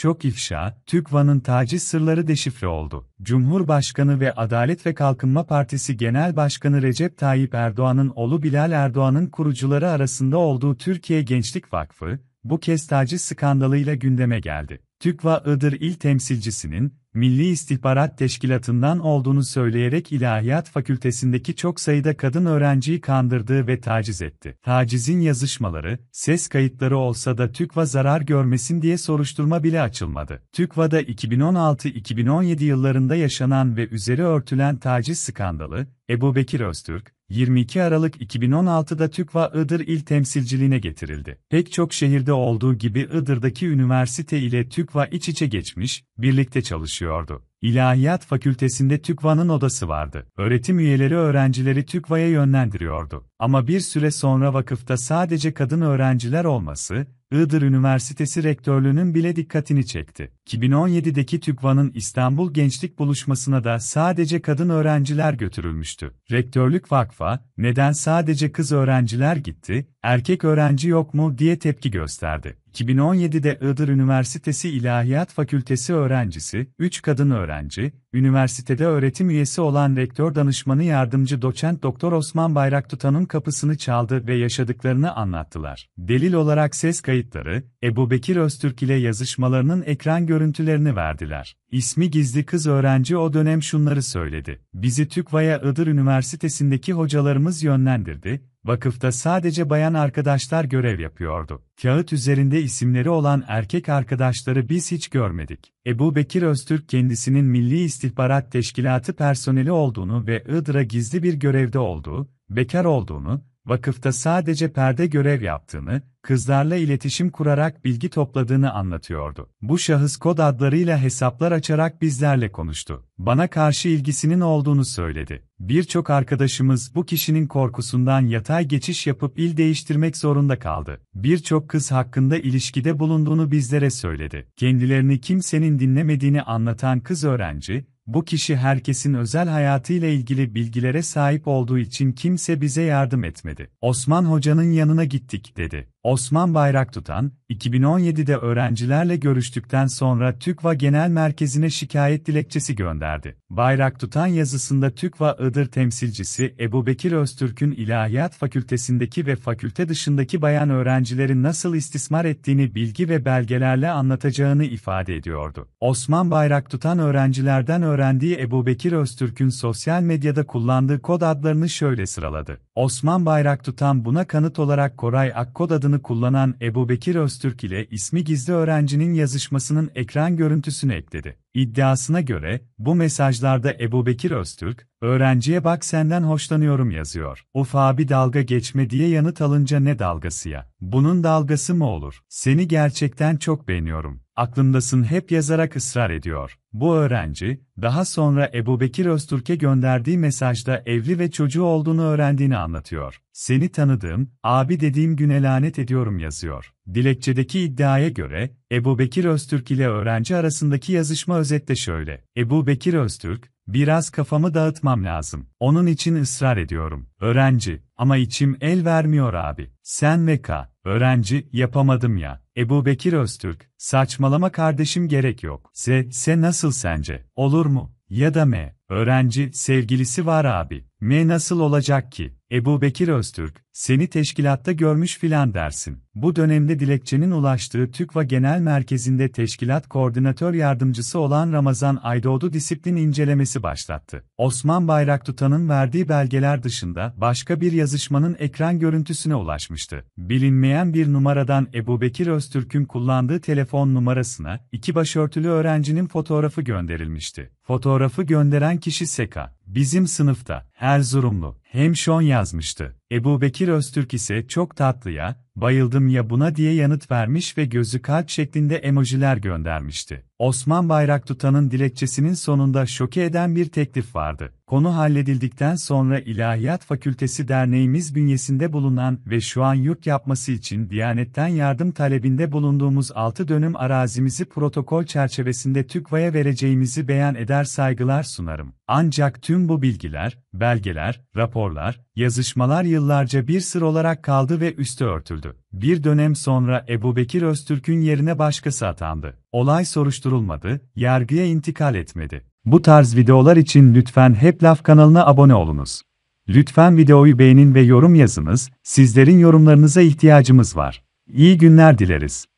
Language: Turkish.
Şok ifşa, Türk taciz sırları deşifre oldu. Cumhurbaşkanı ve Adalet ve Kalkınma Partisi Genel Başkanı Recep Tayyip Erdoğan'ın oğlu Bilal Erdoğan'ın kurucuları arasında olduğu Türkiye Gençlik Vakfı, bu kez taciz skandalıyla gündeme geldi. TÜKVA Iğdır İl Temsilcisinin, Milli İstihbarat Teşkilatı'ndan olduğunu söyleyerek İlahiyat Fakültesindeki çok sayıda kadın öğrenciyi kandırdı ve taciz etti. Tacizin yazışmaları, ses kayıtları olsa da TÜKVA zarar görmesin diye soruşturma bile açılmadı. TÜKVA'da 2016-2017 yıllarında yaşanan ve üzeri örtülen taciz skandalı, Ebu Bekir Öztürk, 22 Aralık 2016'da TÜKVA Iğdır il Temsilciliğine getirildi. Pek çok şehirde olduğu gibi Iğdır'daki üniversite ile TÜKVA iç içe geçmiş, birlikte çalışıyordu. İlahiyat Fakültesinde TÜKVA'nın odası vardı. Öğretim üyeleri öğrencileri TÜKVA'ya yönlendiriyordu. Ama bir süre sonra vakıfta sadece kadın öğrenciler olması, Iğdır Üniversitesi Rektörlüğü'nün bile dikkatini çekti. 2017'deki TÜGVA'nın İstanbul Gençlik Buluşması'na da sadece kadın öğrenciler götürülmüştü. Rektörlük vakfa, neden sadece kız öğrenciler gitti, erkek öğrenci yok mu diye tepki gösterdi. 2017'de Iğdır Üniversitesi İlahiyat Fakültesi öğrencisi, 3 kadın öğrenci, üniversitede öğretim üyesi olan rektör danışmanı yardımcı doçent doktor Osman Bayraktutan'ın kapısını çaldı ve yaşadıklarını anlattılar. Delil olarak ses kayıtları, Ebu Bekir Öztürk ile yazışmalarının ekran görüntülerini verdiler. İsmi gizli kız öğrenci o dönem şunları söyledi. Bizi TÜKVA'ya Iğdır Üniversitesi'ndeki hocalarımız yönlendirdi, Vakıfta sadece bayan arkadaşlar görev yapıyordu. Kağıt üzerinde isimleri olan erkek arkadaşları biz hiç görmedik. Ebu Bekir Öztürk kendisinin Milli İstihbarat Teşkilatı personeli olduğunu ve Iğdır'a gizli bir görevde olduğu, bekar olduğunu, vakıfta sadece perde görev yaptığını, kızlarla iletişim kurarak bilgi topladığını anlatıyordu. Bu şahıs kod adlarıyla hesaplar açarak bizlerle konuştu. Bana karşı ilgisinin olduğunu söyledi. Birçok arkadaşımız bu kişinin korkusundan yatay geçiş yapıp il değiştirmek zorunda kaldı. Birçok kız hakkında ilişkide bulunduğunu bizlere söyledi. Kendilerini kimsenin dinlemediğini anlatan kız öğrenci, bu kişi herkesin özel hayatıyla ilgili bilgilere sahip olduğu için kimse bize yardım etmedi. Osman Hoca'nın yanına gittik dedi. Osman Bayrak tutan, 2017'de öğrencilerle görüştükten sonra TÜKVA Genel Merkezi'ne şikayet dilekçesi gönderdi. Bayrak tutan yazısında TÜKVA Iğdır temsilcisi Ebu Bekir Öztürk'ün İlahiyat Fakültesindeki ve fakülte dışındaki bayan öğrencilerin nasıl istismar ettiğini bilgi ve belgelerle anlatacağını ifade ediyordu. Osman Bayrak tutan öğrencilerden öğrendiği Ebu Bekir Öztürk'ün sosyal medyada kullandığı kod adlarını şöyle sıraladı. Osman bayrak tutan buna kanıt olarak Koray Akkod adını kullanan Ebu Bekir Öztürk ile ismi gizli öğrencinin yazışmasının ekran görüntüsünü ekledi. İddiasına göre, bu mesajlarda Ebu Bekir Öztürk, öğrenciye bak senden hoşlanıyorum yazıyor. Of abi dalga geçme diye yanıt alınca ne dalgası ya? Bunun dalgası mı olur? Seni gerçekten çok beğeniyorum. Aklındasın, hep yazarak ısrar ediyor. Bu öğrenci, daha sonra Ebu Bekir Öztürk'e gönderdiği mesajda evli ve çocuğu olduğunu öğrendiğini anlatıyor. Seni tanıdığım, abi dediğim güne lanet ediyorum yazıyor. Dilekçedeki iddiaya göre, Ebu Bekir Öztürk ile öğrenci arasındaki yazışma özetle şöyle. Ebu Bekir Öztürk, Biraz kafamı dağıtmam lazım. Onun için ısrar ediyorum. Öğrenci, ama içim el vermiyor abi. Sen ve K. Öğrenci, yapamadım ya. Ebu Bekir Öztürk, saçmalama kardeşim gerek yok. S, se nasıl sence? Olur mu? Ya da M, öğrenci, sevgilisi var abi. M nasıl olacak ki? Ebu Bekir Öztürk, seni teşkilatta görmüş filan dersin. Bu dönemde dilekçenin ulaştığı TÜKVA Genel Merkezi'nde teşkilat koordinatör yardımcısı olan Ramazan Aydoğdu disiplin incelemesi başlattı. Osman Bayraktutan'ın verdiği belgeler dışında başka bir yazışmanın ekran görüntüsüne ulaşmıştı. Bilinmeyen bir numaradan Ebu Bekir Öztürk'ün kullandığı telefon numarasına iki başörtülü öğrencinin fotoğrafı gönderilmişti. Fotoğrafı gönderen kişi Seka. Bizim sınıfta, Erzurumlu, Hemşon yazmıştı. Ebu Bekir Öztürk ise çok tatlıya bayıldım ya buna diye yanıt vermiş ve gözü kalp şeklinde emojiler göndermişti. Osman Bayrak tutanın dilekçesinin sonunda şoke eden bir teklif vardı. Konu halledildikten sonra İlahiyat Fakültesi Derneğimiz bünyesinde bulunan ve şu an yurt yapması için Diyanet'ten yardım talebinde bulunduğumuz 6 dönüm arazimizi protokol çerçevesinde TÜKVA'ya vereceğimizi beyan eder saygılar sunarım. Ancak tüm bu bilgiler, belgeler, raporlar, yazışmalar yıllarca bir sır olarak kaldı ve üstü örtüldü olmuştu. Bir dönem sonra Ebu Bekir Öztürk'ün yerine başkası atandı. Olay soruşturulmadı, yargıya intikal etmedi. Bu tarz videolar için lütfen Hep Laf kanalına abone olunuz. Lütfen videoyu beğenin ve yorum yazınız, sizlerin yorumlarınıza ihtiyacımız var. İyi günler dileriz.